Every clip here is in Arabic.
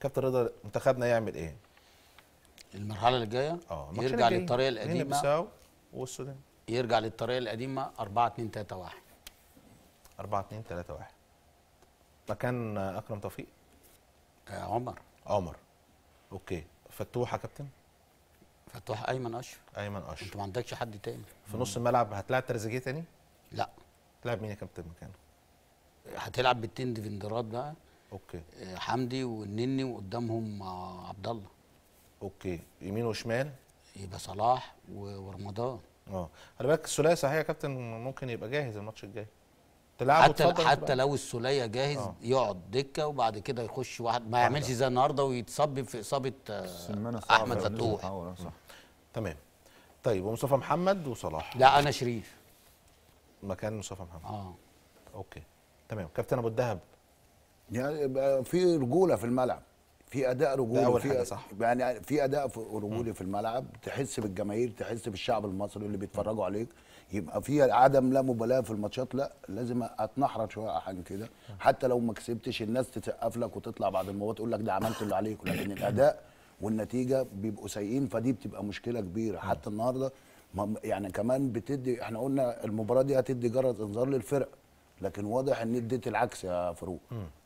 كابتن رضا منتخبنا يعمل ايه؟ المرحله اللي جايه اه يرجع للطريقه القديمه والسودان يرجع للطريقه القديمه 4 2 3 1 4 2 3 1 مكان اكرم توفيق آه عمر عمر اوكي فتوحة يا كابتن فتوحة ايمن اشرف ايمن اشرف انت ما عندكش حد تاني في نص الملعب هتلاعب تريزيجيه تاني؟ لا تلعب مين يا كابتن مكانه؟ هتلعب بالتين ديفندرات بقى اوكي آه، حمدي والنني وقدامهم آه، عبد الله اوكي يمين وشمال يبقى صلاح ورمضان اه خلي بالك الثلاثي صحيح يا كابتن ممكن يبقى جاهز الماتش الجاي تلعبه حتى حتى لو الثلاثي جاهز أوه. يقعد دكه وبعد كده يخش واحد ما يعملش زي النهارده ويتصاب في اصابه آه، احمد يعني. فتوح تمام طيب ومصطفى محمد وصلاح لا انا شريف مكان مصطفى محمد اه اوكي تمام كابتن ابو الدهب يعني في رجوله في الملعب في اداء رجولي أول في صح. يعني في اداء رجولي في الملعب تحس بالجماهير تحس بالشعب المصري اللي بيتفرجوا عليك يبقى في عدم لا مبالاه في الماتشات لا لازم اتنحرج شويه حاجه كده حتى لو ما كسبتش الناس تسقف لك وتطلع بعد المباراه تقول لك ده عملت اللي عليك لكن الاداء والنتيجه بيبقوا سيئين فدي بتبقى مشكله كبيره حتى النهارده يعني كمان بتدي احنا قلنا المباراه دي هتدي جرس انذار للفرق لكن واضح ان اديت العكس يا فاروق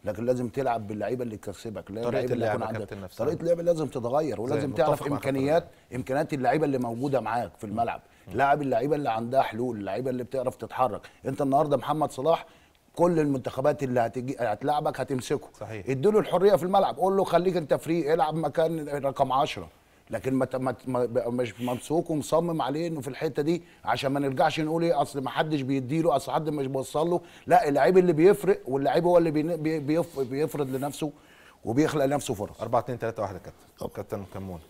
لكن لازم تلعب باللعيبه اللي تكسبك طريقه اللعب عندك طريقه اللعب لازم تتغير ولازم تعرف امكانيات امكانيات اللعيبه اللي موجوده معاك في الملعب لاعب اللعيبه اللي عندها حلول اللعيبه اللي بتعرف تتحرك انت النهارده محمد صلاح كل المنتخبات اللي هتجي هتلعبك هتمسكه صحيح له الحريه في الملعب قول له خليك انت فري العب مكان رقم 10 لكن ما مش ممسوك ومصمم عليه انه في الحته دي عشان ما نرجعش نقول ايه اصل ما حدش بيديله اصل حد مش بيوصل له لا اللعيب اللي بيفرق واللعيب هو اللي بيفرض لنفسه وبيخلق لنفسه فرص 4 2 3 1 يا كابتن كابتن كمون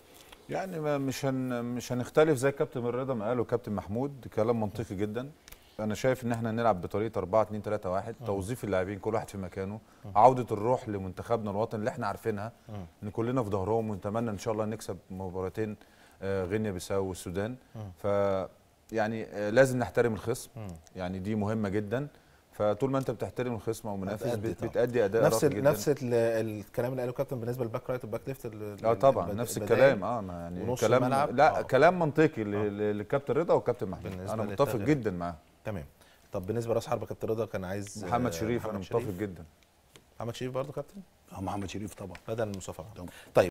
يعني مش هن مش هنختلف زي كابتن الرضا ما قاله كابتن محمود كلام منطقي جدا انا شايف ان احنا نلعب بطريقه 4 2 3 1 توظيف اللاعبين كل واحد في مكانه عوده الروح لمنتخبنا الوطني اللي احنا عارفينها ان كلنا في ظهرهم ونتمنى ان شاء الله نكسب مباراتين آه، غينيا بيساو والسودان ف يعني آه، لازم نحترم الخصم يعني دي مهمه جدا فطول ما انت بتحترم الخصم او منافس بتأدي اداء نفس جداً. نفس الكلام اللي قاله كابتن بالنسبه للباك رايت والباك ليفت اه طبعا نفس الكلام اه ما يعني كلام لا أوه. كلام منطقي للكابتن آه. رضا والكابتن محمود انا متفق جدا معاه تمام طب بالنسبه لراس حربه كابتن رضا كان عايز محمد شريف انا متفق جدا محمد شريف برضه كابتن اه محمد شريف طبعا بدل المصطفى طيب